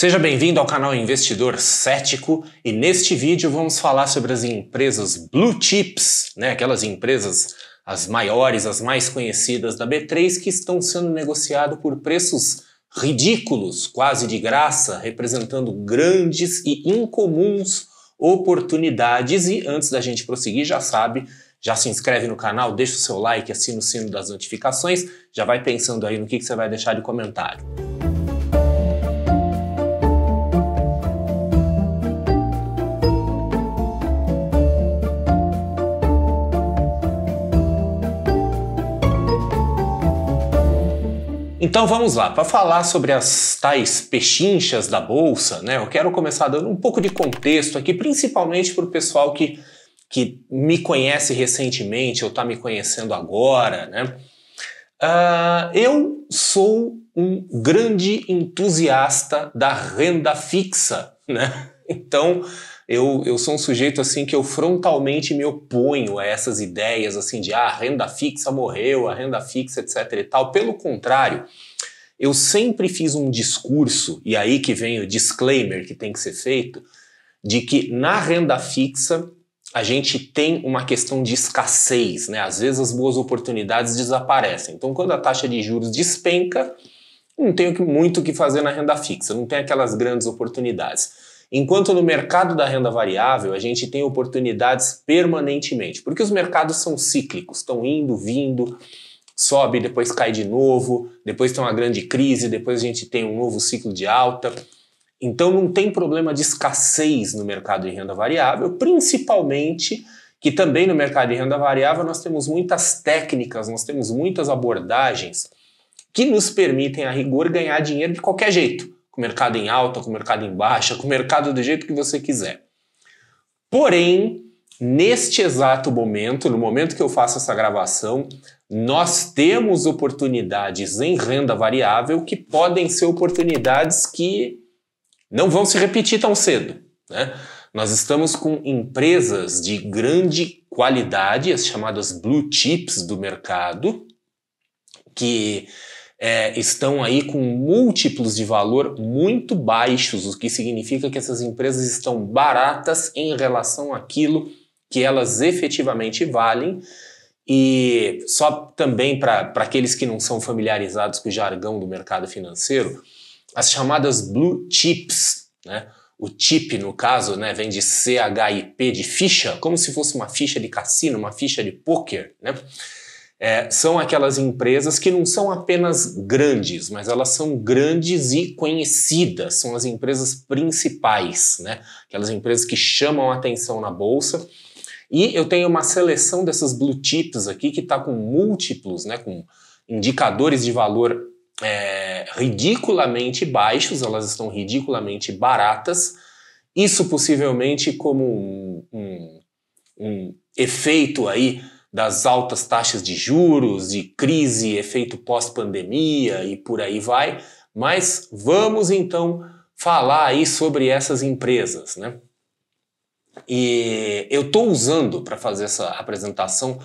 Seja bem-vindo ao canal Investidor Cético e neste vídeo vamos falar sobre as empresas Blue Chips, né, aquelas empresas as maiores, as mais conhecidas da B3 que estão sendo negociadas por preços ridículos, quase de graça, representando grandes e incomuns oportunidades. E antes da gente prosseguir, já sabe, já se inscreve no canal, deixa o seu like, assina o sino das notificações, já vai pensando aí no que, que você vai deixar de comentário. Então vamos lá, para falar sobre as tais pechinchas da bolsa, né? Eu quero começar dando um pouco de contexto aqui, principalmente para o pessoal que, que me conhece recentemente ou está me conhecendo agora, né? Uh, eu sou um grande entusiasta da renda fixa, né? Então, eu, eu sou um sujeito assim que eu frontalmente me oponho a essas ideias assim de ah, a renda fixa morreu, a renda fixa, etc e tal. Pelo contrário, eu sempre fiz um discurso, e aí que vem o disclaimer que tem que ser feito, de que na renda fixa a gente tem uma questão de escassez, né? Às vezes as boas oportunidades desaparecem. Então, quando a taxa de juros despenca, não tem muito o que fazer na renda fixa, não tem aquelas grandes oportunidades. Enquanto no mercado da renda variável, a gente tem oportunidades permanentemente, porque os mercados são cíclicos, estão indo, vindo, sobe, depois cai de novo, depois tem uma grande crise, depois a gente tem um novo ciclo de alta. Então não tem problema de escassez no mercado de renda variável, principalmente que também no mercado de renda variável nós temos muitas técnicas, nós temos muitas abordagens que nos permitem a rigor ganhar dinheiro de qualquer jeito com mercado em alta, com o mercado em baixa, com o mercado do jeito que você quiser. Porém, neste exato momento, no momento que eu faço essa gravação, nós temos oportunidades em renda variável que podem ser oportunidades que não vão se repetir tão cedo. Né? Nós estamos com empresas de grande qualidade, as chamadas blue chips do mercado, que é, estão aí com múltiplos de valor muito baixos, o que significa que essas empresas estão baratas em relação àquilo que elas efetivamente valem. E só também para aqueles que não são familiarizados com o jargão do mercado financeiro, as chamadas blue chips, né? O chip, no caso, né, vem de CHIP, de ficha, como se fosse uma ficha de cassino, uma ficha de poker, né? é, são aquelas empresas que não são apenas grandes, mas elas são grandes e conhecidas, são as empresas principais, né? aquelas empresas que chamam a atenção na bolsa. E eu tenho uma seleção dessas blue chips aqui que está com múltiplos, né? com indicadores de valor é, ridiculamente baixos, elas estão ridiculamente baratas. Isso possivelmente como um, um, um efeito aí das altas taxas de juros, de crise, efeito pós-pandemia e por aí vai. Mas vamos então falar aí sobre essas empresas, né? E eu estou usando para fazer essa apresentação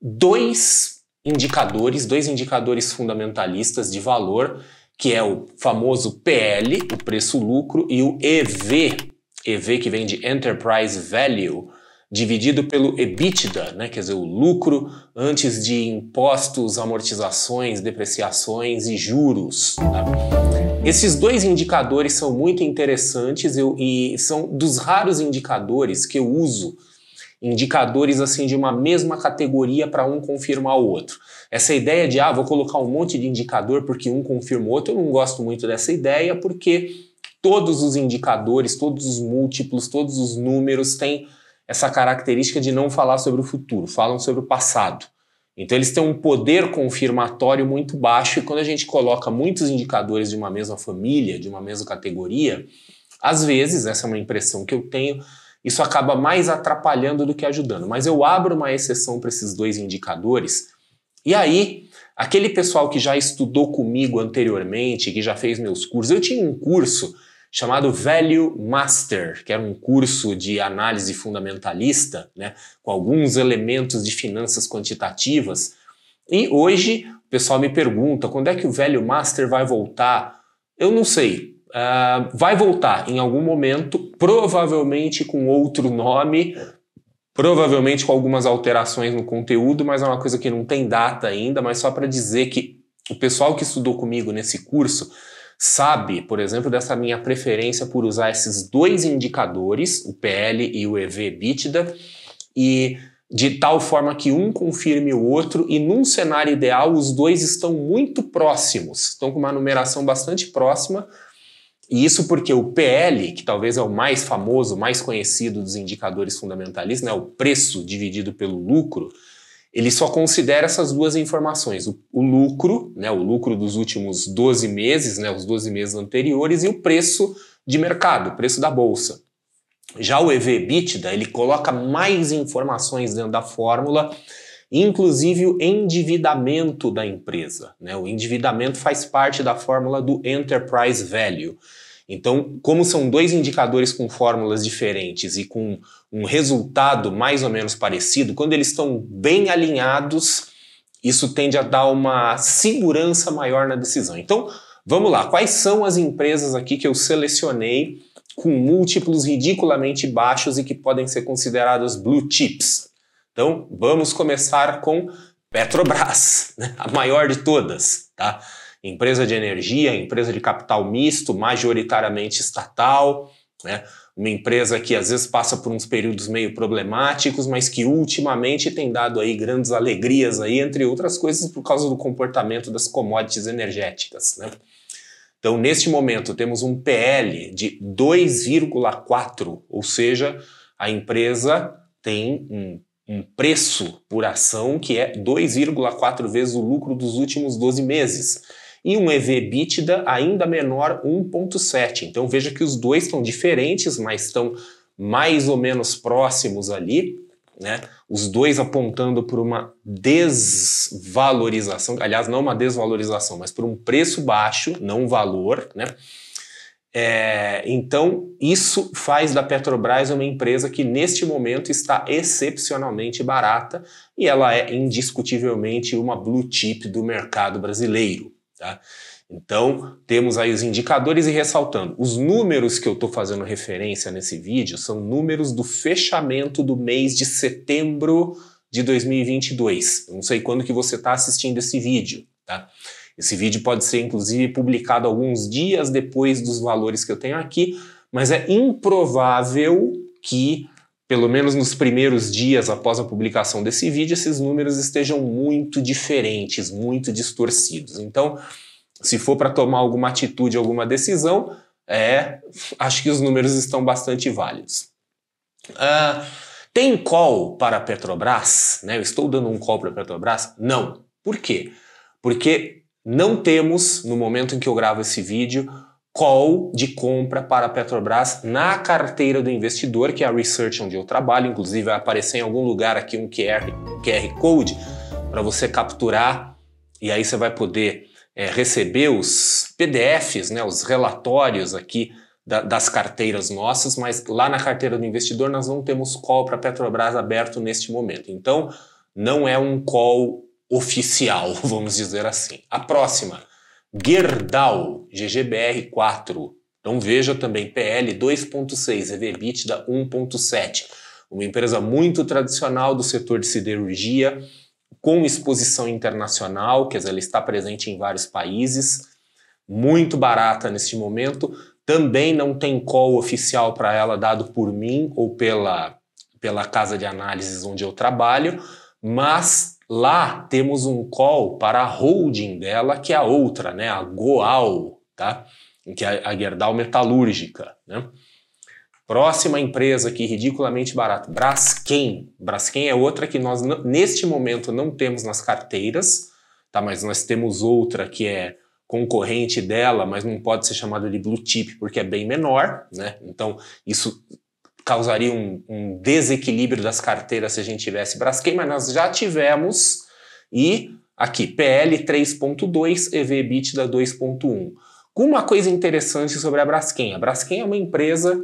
dois indicadores, dois indicadores fundamentalistas de valor, que é o famoso PL, o preço-lucro, e o EV, EV que vem de Enterprise Value, dividido pelo EBITDA, né, quer dizer, o lucro antes de impostos, amortizações, depreciações e juros. Tá? Esses dois indicadores são muito interessantes eu, e são dos raros indicadores que eu uso indicadores assim de uma mesma categoria para um confirmar o outro. Essa ideia de ah, vou colocar um monte de indicador porque um confirma o outro, eu não gosto muito dessa ideia porque todos os indicadores, todos os múltiplos, todos os números têm essa característica de não falar sobre o futuro, falam sobre o passado. Então eles têm um poder confirmatório muito baixo e quando a gente coloca muitos indicadores de uma mesma família, de uma mesma categoria, às vezes, essa é uma impressão que eu tenho, isso acaba mais atrapalhando do que ajudando. Mas eu abro uma exceção para esses dois indicadores e aí aquele pessoal que já estudou comigo anteriormente, que já fez meus cursos, eu tinha um curso chamado Value Master, que era um curso de análise fundamentalista, né, com alguns elementos de finanças quantitativas. E hoje o pessoal me pergunta quando é que o Value Master vai voltar. Eu não sei. Uh, vai voltar em algum momento, provavelmente com outro nome, provavelmente com algumas alterações no conteúdo, mas é uma coisa que não tem data ainda. Mas só para dizer que o pessoal que estudou comigo nesse curso sabe, por exemplo, dessa minha preferência por usar esses dois indicadores, o PL e o EV/EBITDA, e de tal forma que um confirme o outro e num cenário ideal os dois estão muito próximos, estão com uma numeração bastante próxima. E isso porque o PL, que talvez é o mais famoso, mais conhecido dos indicadores fundamentalistas, né, o preço dividido pelo lucro, ele só considera essas duas informações, o, o, lucro, né, o lucro dos últimos 12 meses, né, os 12 meses anteriores, e o preço de mercado, o preço da bolsa. Já o EV/EBITDA, ele coloca mais informações dentro da fórmula, inclusive o endividamento da empresa. Né? O endividamento faz parte da fórmula do Enterprise Value. Então, como são dois indicadores com fórmulas diferentes e com um resultado mais ou menos parecido, quando eles estão bem alinhados, isso tende a dar uma segurança maior na decisão. Então, vamos lá, quais são as empresas aqui que eu selecionei com múltiplos ridiculamente baixos e que podem ser consideradas blue chips? Então, vamos começar com Petrobras, né? a maior de todas, tá? empresa de energia, empresa de capital misto, majoritariamente estatal, né? uma empresa que às vezes passa por uns períodos meio problemáticos, mas que ultimamente tem dado aí grandes alegrias aí, entre outras coisas, por causa do comportamento das commodities energéticas. Né? Então, neste momento, temos um PL de 2,4, ou seja, a empresa tem um, um preço por ação que é 2,4 vezes o lucro dos últimos 12 meses e um EV/EBITDA ainda menor 1.7. Então veja que os dois estão diferentes, mas estão mais ou menos próximos ali, né? Os dois apontando por uma desvalorização, aliás, não uma desvalorização, mas por um preço baixo, não valor, né? É, então, isso faz da Petrobras uma empresa que neste momento está excepcionalmente barata e ela é indiscutivelmente uma blue chip do mercado brasileiro. Tá? Então, temos aí os indicadores e ressaltando, os números que eu estou fazendo referência nesse vídeo são números do fechamento do mês de setembro de 2022. Eu não sei quando que você está assistindo esse vídeo. Tá? Esse vídeo pode ser, inclusive, publicado alguns dias depois dos valores que eu tenho aqui, mas é improvável que pelo menos nos primeiros dias após a publicação desse vídeo, esses números estejam muito diferentes, muito distorcidos. Então, se for para tomar alguma atitude, alguma decisão, é, acho que os números estão bastante válidos. Uh, tem call para a Petrobras? Né? Eu estou dando um call para a Petrobras? Não. Por quê? Porque não temos, no momento em que eu gravo esse vídeo, call de compra para a Petrobras na carteira do investidor, que é a Research onde eu trabalho. Inclusive, vai aparecer em algum lugar aqui um QR, QR Code para você capturar e aí você vai poder é, receber os PDFs, né, os relatórios aqui da, das carteiras nossas, mas lá na carteira do investidor nós não temos call para a Petrobras aberto neste momento. Então, não é um call oficial, vamos dizer assim. A próxima Gerdau, GGBR4. Então veja também PL 2.6, EVBITDA 1.7. Uma empresa muito tradicional do setor de siderurgia, com exposição internacional, quer dizer, ela está presente em vários países, muito barata neste momento. Também não tem call oficial para ela dado por mim ou pela, pela casa de análises onde eu trabalho, mas Lá temos um call para a holding dela, que é a outra, né, a Goal, tá? que é a Gerdau Metalúrgica. Né? Próxima empresa aqui, ridiculamente barata, Braskem. Braskem é outra que nós, neste momento, não temos nas carteiras, tá? mas nós temos outra que é concorrente dela, mas não pode ser chamada de blue chip porque é bem menor, né? Então, isso causaria um, um desequilíbrio das carteiras se a gente tivesse Braskem, mas nós já tivemos e aqui, PL 3.2, ev da 2.1. Com uma coisa interessante sobre a Braskem. A Braskem é uma empresa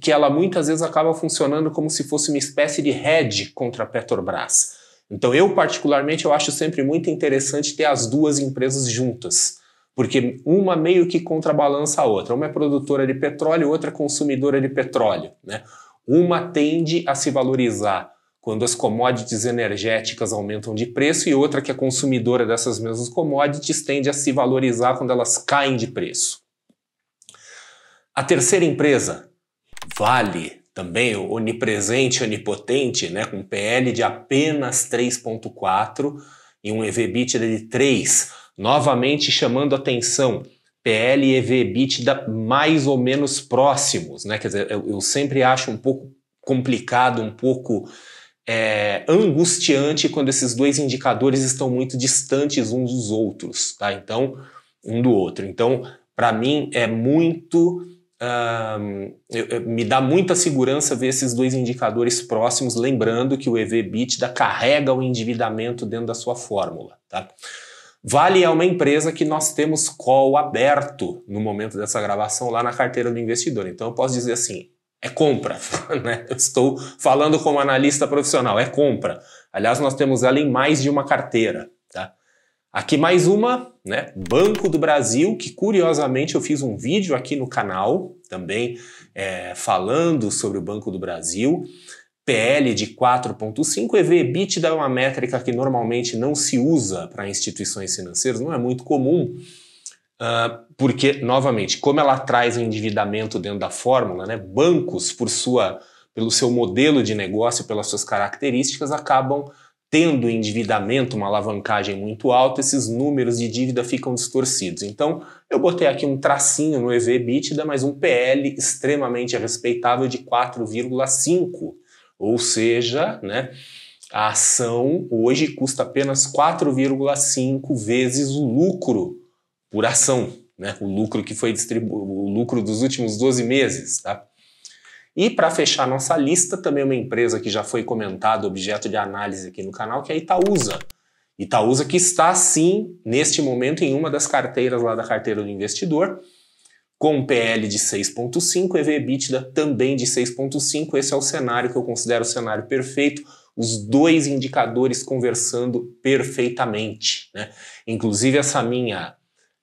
que ela muitas vezes acaba funcionando como se fosse uma espécie de hedge contra a Petrobras. Então eu particularmente eu acho sempre muito interessante ter as duas empresas juntas porque uma meio que contrabalança a outra. Uma é produtora de petróleo, outra é consumidora de petróleo. Né? Uma tende a se valorizar quando as commodities energéticas aumentam de preço e outra que é consumidora dessas mesmas commodities tende a se valorizar quando elas caem de preço. A terceira empresa, Vale, também onipresente, onipotente, né, com PL de apenas 3.4 e um EV/EBITDA de 3 Novamente chamando atenção, PL e EV EBITDA mais ou menos próximos, né? Quer dizer, eu, eu sempre acho um pouco complicado, um pouco é, angustiante quando esses dois indicadores estão muito distantes uns dos outros, tá? Então, um do outro. Então, para mim é muito eu, eu, me dá muita segurança ver esses dois indicadores próximos, lembrando que o EV-EBITDA carrega o endividamento dentro da sua fórmula. Tá? Vale é uma empresa que nós temos call aberto no momento dessa gravação lá na carteira do investidor. Então eu posso dizer assim, é compra. Né? Eu estou falando como analista profissional, é compra. Aliás, nós temos ela em mais de uma carteira. Tá? Aqui mais uma, né? Banco do Brasil, que curiosamente eu fiz um vídeo aqui no canal também é, falando sobre o Banco do Brasil. PL de 4,5, EV/EBITDA é uma métrica que normalmente não se usa para instituições financeiras, não é muito comum, ah, porque, novamente, como ela traz endividamento dentro da fórmula, né, bancos, por sua, pelo seu modelo de negócio, pelas suas características, acabam tendo endividamento, uma alavancagem muito alta, esses números de dívida ficam distorcidos. Então, eu botei aqui um tracinho no EV/EBITDA, mas um PL extremamente respeitável de 4,5 ou seja, né, a ação hoje custa apenas 4,5 vezes o lucro por ação, né, o lucro que foi distribuído, o lucro dos últimos 12 meses. Tá? E para fechar nossa lista, também uma empresa que já foi comentada, objeto de análise aqui no canal, que é a Itaúsa. Itaúsa que está sim, neste momento, em uma das carteiras lá da carteira do investidor, com PL de 6.5, EV/EBITDA também de 6.5. Esse é o cenário que eu considero o cenário perfeito, os dois indicadores conversando perfeitamente. Né? Inclusive essa minha,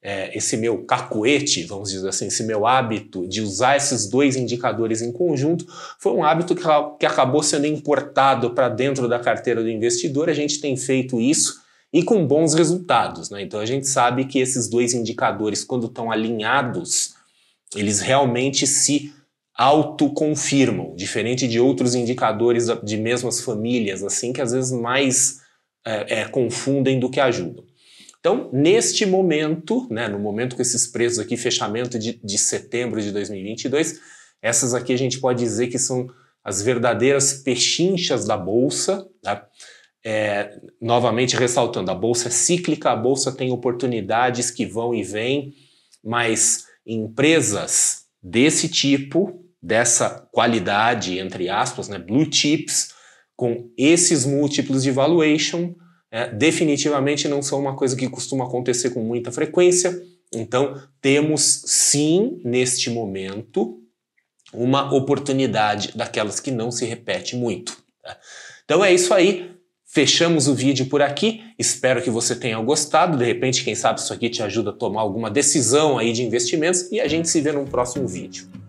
é, esse meu cacuete, vamos dizer assim, esse meu hábito de usar esses dois indicadores em conjunto, foi um hábito que, que acabou sendo importado para dentro da carteira do investidor. A gente tem feito isso e com bons resultados. Né? Então a gente sabe que esses dois indicadores, quando estão alinhados, eles realmente se autoconfirmam, diferente de outros indicadores de mesmas famílias, assim que às vezes mais é, é, confundem do que ajudam. Então, neste momento, né, no momento com esses preços aqui, fechamento de, de setembro de 2022, essas aqui a gente pode dizer que são as verdadeiras pechinchas da bolsa. Tá? É, novamente ressaltando, a bolsa é cíclica, a bolsa tem oportunidades que vão e vêm, mas empresas desse tipo, dessa qualidade, entre aspas, né, blue chips, com esses múltiplos de valuation, é, definitivamente não são uma coisa que costuma acontecer com muita frequência. Então, temos sim, neste momento, uma oportunidade daquelas que não se repete muito. Tá? Então é isso aí. Fechamos o vídeo por aqui. Espero que você tenha gostado. De repente, quem sabe isso aqui te ajuda a tomar alguma decisão aí de investimentos e a gente se vê no próximo vídeo.